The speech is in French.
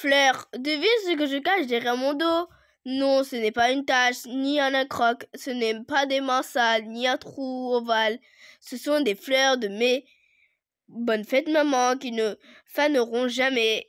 Fleurs, devine ce que je cache derrière mon dos. Non, ce n'est pas une tache, ni un accroc, ce n'est pas des mains sales, ni un trou ovale. Ce sont des fleurs de mes Bonne fête, maman, qui ne faneront jamais.